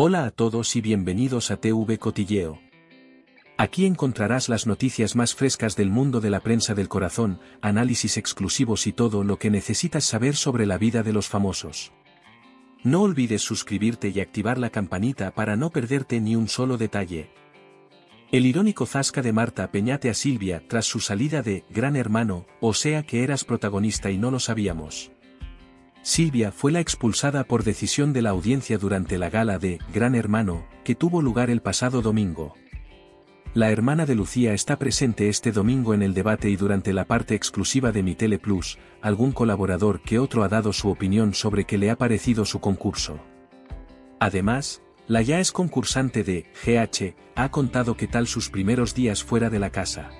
Hola a todos y bienvenidos a TV Cotilleo. Aquí encontrarás las noticias más frescas del mundo de la prensa del corazón, análisis exclusivos y todo lo que necesitas saber sobre la vida de los famosos. No olvides suscribirte y activar la campanita para no perderte ni un solo detalle. El irónico zasca de Marta Peñate a Silvia tras su salida de Gran Hermano, o sea que eras protagonista y no lo sabíamos. Silvia fue la expulsada por decisión de la audiencia durante la gala de Gran Hermano, que tuvo lugar el pasado domingo. La hermana de Lucía está presente este domingo en el debate y durante la parte exclusiva de Mi Tele Plus, algún colaborador que otro ha dado su opinión sobre qué le ha parecido su concurso. Además, la ya es concursante de GH ha contado qué tal sus primeros días fuera de la casa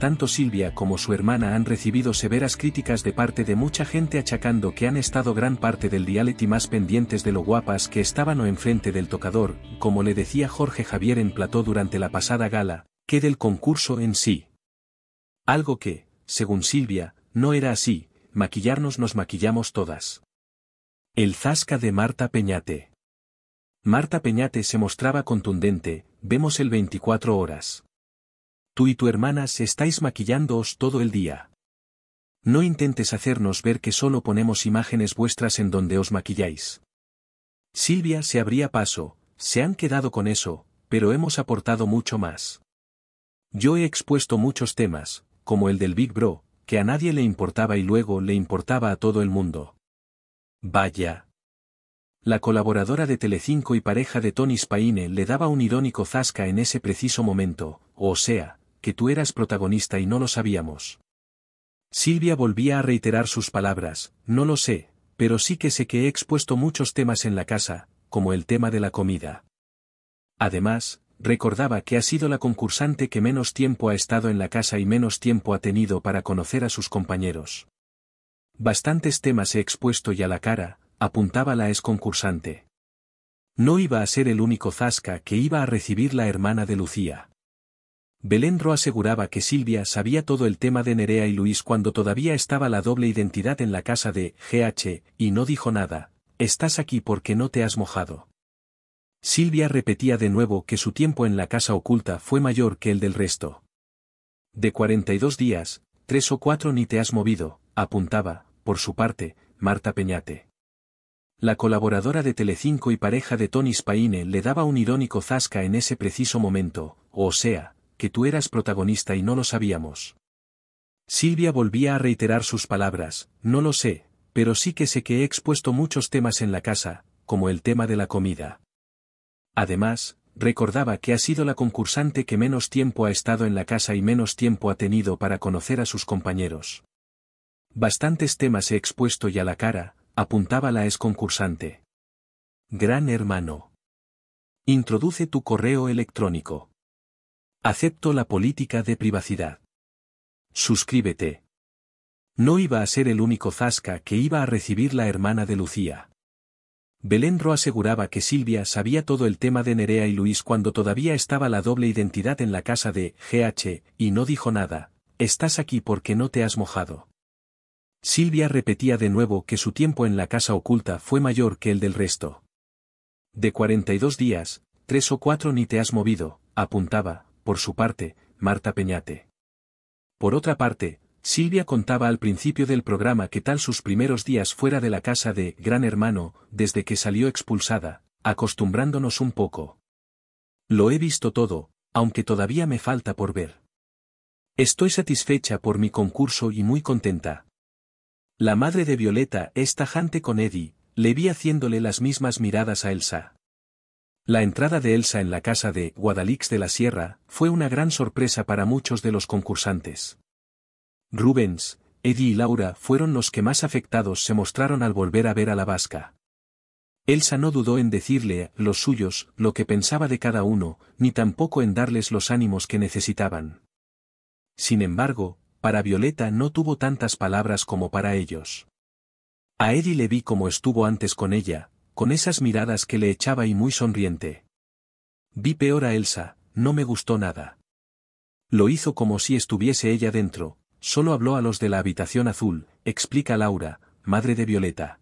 tanto Silvia como su hermana han recibido severas críticas de parte de mucha gente achacando que han estado gran parte del reality más pendientes de lo guapas que estaban o enfrente del tocador, como le decía Jorge Javier en plató durante la pasada gala, que del concurso en sí. Algo que, según Silvia, no era así, maquillarnos nos maquillamos todas. El zasca de Marta Peñate. Marta Peñate se mostraba contundente, vemos el 24 horas tú y tu hermana estáis maquillándoos todo el día. No intentes hacernos ver que solo ponemos imágenes vuestras en donde os maquilláis. Silvia se abría paso, se han quedado con eso, pero hemos aportado mucho más. Yo he expuesto muchos temas, como el del Big Bro, que a nadie le importaba y luego le importaba a todo el mundo. Vaya. La colaboradora de Telecinco y pareja de Tony Spaine le daba un irónico zasca en ese preciso momento, o sea, que tú eras protagonista y no lo sabíamos. Silvia volvía a reiterar sus palabras, no lo sé, pero sí que sé que he expuesto muchos temas en la casa, como el tema de la comida. Además, recordaba que ha sido la concursante que menos tiempo ha estado en la casa y menos tiempo ha tenido para conocer a sus compañeros. Bastantes temas he expuesto y a la cara, apuntaba la ex concursante. No iba a ser el único zasca que iba a recibir la hermana de Lucía. Belendro aseguraba que Silvia sabía todo el tema de Nerea y Luis cuando todavía estaba la doble identidad en la casa de GH, y no dijo nada, estás aquí porque no te has mojado. Silvia repetía de nuevo que su tiempo en la casa oculta fue mayor que el del resto. De y dos días, tres o cuatro ni te has movido, apuntaba, por su parte, Marta Peñate. La colaboradora de Telecinco y pareja de Tony Spaine le daba un irónico zasca en ese preciso momento, o sea, que tú eras protagonista y no lo sabíamos. Silvia volvía a reiterar sus palabras, no lo sé, pero sí que sé que he expuesto muchos temas en la casa, como el tema de la comida. Además, recordaba que ha sido la concursante que menos tiempo ha estado en la casa y menos tiempo ha tenido para conocer a sus compañeros. Bastantes temas he expuesto y a la cara, apuntaba la ex concursante. Gran hermano. Introduce tu correo electrónico. Acepto la política de privacidad. Suscríbete. No iba a ser el único zasca que iba a recibir la hermana de Lucía. Belén aseguraba que Silvia sabía todo el tema de Nerea y Luis cuando todavía estaba la doble identidad en la casa de GH, y no dijo nada, estás aquí porque no te has mojado. Silvia repetía de nuevo que su tiempo en la casa oculta fue mayor que el del resto. De 42 días, tres o cuatro ni te has movido, apuntaba, por su parte, Marta Peñate. Por otra parte, Silvia contaba al principio del programa que tal sus primeros días fuera de la casa de Gran Hermano, desde que salió expulsada, acostumbrándonos un poco. Lo he visto todo, aunque todavía me falta por ver. Estoy satisfecha por mi concurso y muy contenta. La madre de Violeta es tajante con Eddie, le vi haciéndole las mismas miradas a Elsa. La entrada de Elsa en la casa de Guadalix de la Sierra fue una gran sorpresa para muchos de los concursantes. Rubens, Eddie y Laura fueron los que más afectados se mostraron al volver a ver a la vasca. Elsa no dudó en decirle los suyos lo que pensaba de cada uno, ni tampoco en darles los ánimos que necesitaban. Sin embargo, para Violeta no tuvo tantas palabras como para ellos. A Eddie le vi como estuvo antes con ella, con esas miradas que le echaba y muy sonriente. Vi peor a Elsa, no me gustó nada. Lo hizo como si estuviese ella dentro, solo habló a los de la habitación azul, explica Laura, madre de Violeta.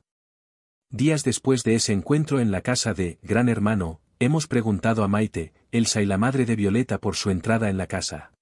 Días después de ese encuentro en la casa de Gran Hermano, hemos preguntado a Maite, Elsa y la madre de Violeta por su entrada en la casa.